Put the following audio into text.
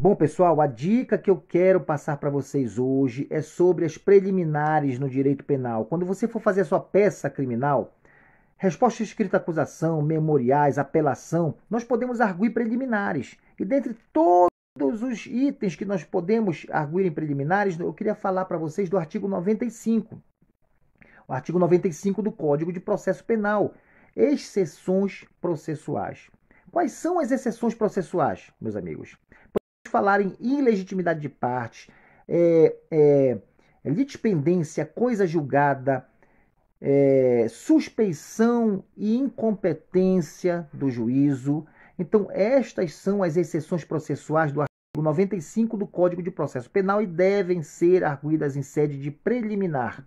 Bom, pessoal, a dica que eu quero passar para vocês hoje é sobre as preliminares no direito penal. Quando você for fazer a sua peça criminal, resposta escrita à acusação, memoriais, apelação, nós podemos arguir preliminares. E dentre todos os itens que nós podemos arguir em preliminares, eu queria falar para vocês do artigo 95. O artigo 95 do Código de Processo Penal, exceções processuais. Quais são as exceções processuais, meus amigos? falar em ilegitimidade de parte, é, é, litispendência, coisa julgada, é, suspeição e incompetência do juízo. Então, estas são as exceções processuais do artigo 95 do Código de Processo Penal e devem ser arguídas em sede de preliminar.